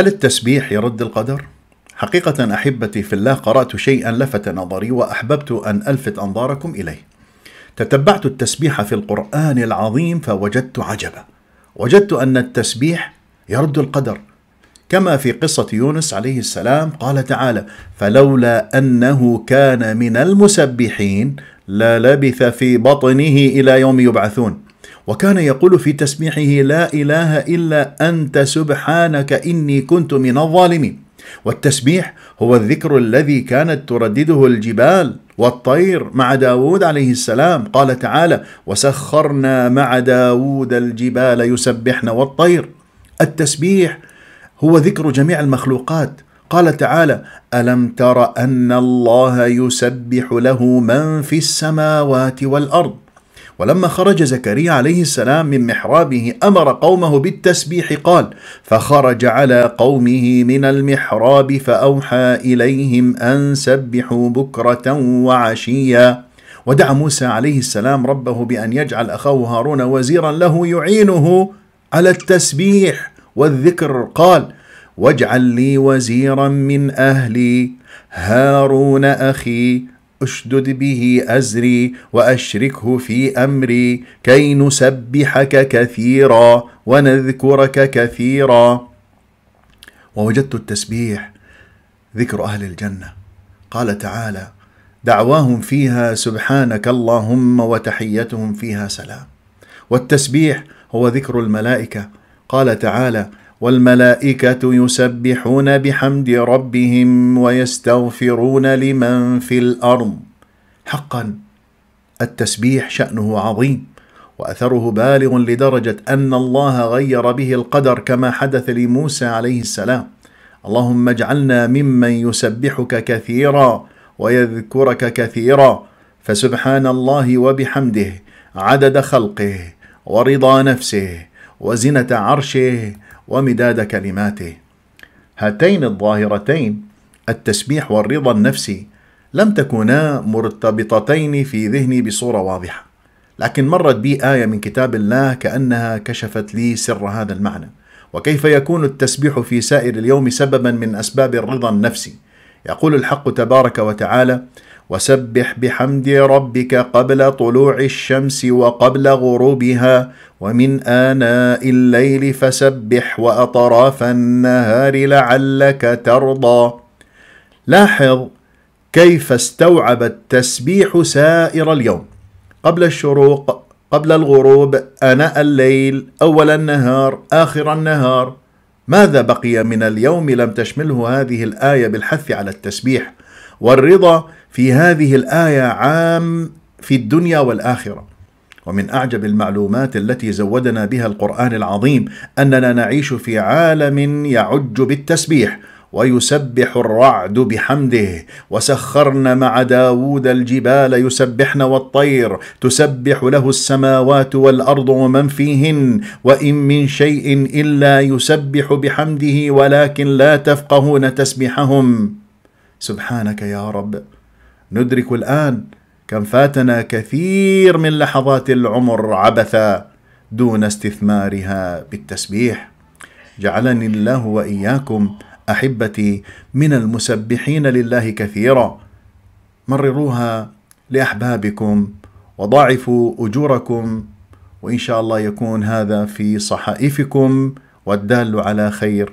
هل التسبيح يرد القدر؟ حقيقة أحبتي في الله قرأت شيئا لفت نظري وأحببت أن ألفت أنظاركم إليه. تتبعت التسبيح في القرآن العظيم فوجدت عجبا. وجدت أن التسبيح يرد القدر. كما في قصة يونس عليه السلام قال تعالى: فلولا أنه كان من المسبحين للبث في بطنه إلى يوم يبعثون. وكان يقول في تسبيحه لا اله الا انت سبحانك اني كنت من الظالمين والتسبيح هو الذكر الذي كانت تردده الجبال والطير مع داود عليه السلام قال تعالى وسخرنا مع داود الجبال يسبحن والطير التسبيح هو ذكر جميع المخلوقات قال تعالى الم تر ان الله يسبح له من في السماوات والارض ولما خرج زكريا عليه السلام من محرابه أمر قومه بالتسبيح قال فخرج على قومه من المحراب فأوحى إليهم أن سبحوا بكرة وعشيا ودعا موسى عليه السلام ربه بأن يجعل أخاه هارون وزيرا له يعينه على التسبيح والذكر قال واجعل لي وزيرا من أهلي هارون أخي اشدد به أزري وأشركه في أمري كي نسبحك كثيرا ونذكرك كثيرا ووجدت التسبيح ذكر أهل الجنة قال تعالى دعواهم فيها سبحانك اللهم وتحيتهم فيها سلام والتسبيح هو ذكر الملائكة قال تعالى والملائكه يسبحون بحمد ربهم ويستغفرون لمن في الارض حقا التسبيح شانه عظيم واثره بالغ لدرجه ان الله غير به القدر كما حدث لموسى عليه السلام اللهم اجعلنا ممن يسبحك كثيرا ويذكرك كثيرا فسبحان الله وبحمده عدد خلقه ورضا نفسه وزنه عرشه ومداد كلماته هاتين الظاهرتين التسبيح والرضا النفسي لم تكونا مرتبطتين في ذهني بصوره واضحه لكن مرت بي ايه من كتاب الله كانها كشفت لي سر هذا المعنى وكيف يكون التسبيح في سائر اليوم سببا من اسباب الرضا النفسي يقول الحق تبارك وتعالى وسبح بحمد ربك قبل طلوع الشمس وقبل غروبها ومن آناء الليل فسبح وأطراف النهار لعلك ترضى. لاحظ كيف استوعب التسبيح سائر اليوم قبل الشروق قبل الغروب اناء الليل اول النهار اخر النهار ماذا بقي من اليوم لم تشمله هذه الايه بالحث على التسبيح والرضا في هذه الآية عام في الدنيا والآخرة ومن أعجب المعلومات التي زودنا بها القرآن العظيم أننا نعيش في عالم يعج بالتسبيح ويسبح الرعد بحمده وسخرنا مع داود الجبال يسبحن والطير تسبح له السماوات والأرض ومن فيهن وإن من شيء إلا يسبح بحمده ولكن لا تفقهون تسبيحهم سبحانك يا رب ندرك الان كم فاتنا كثير من لحظات العمر عبثا دون استثمارها بالتسبيح جعلني الله واياكم احبتي من المسبحين لله كثيرا مرروها لاحبابكم وضاعفوا اجوركم وان شاء الله يكون هذا في صحائفكم والدال على خير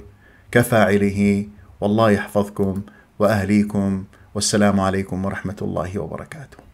كفاعله والله يحفظكم واهليكم والسلام عليكم ورحمه الله وبركاته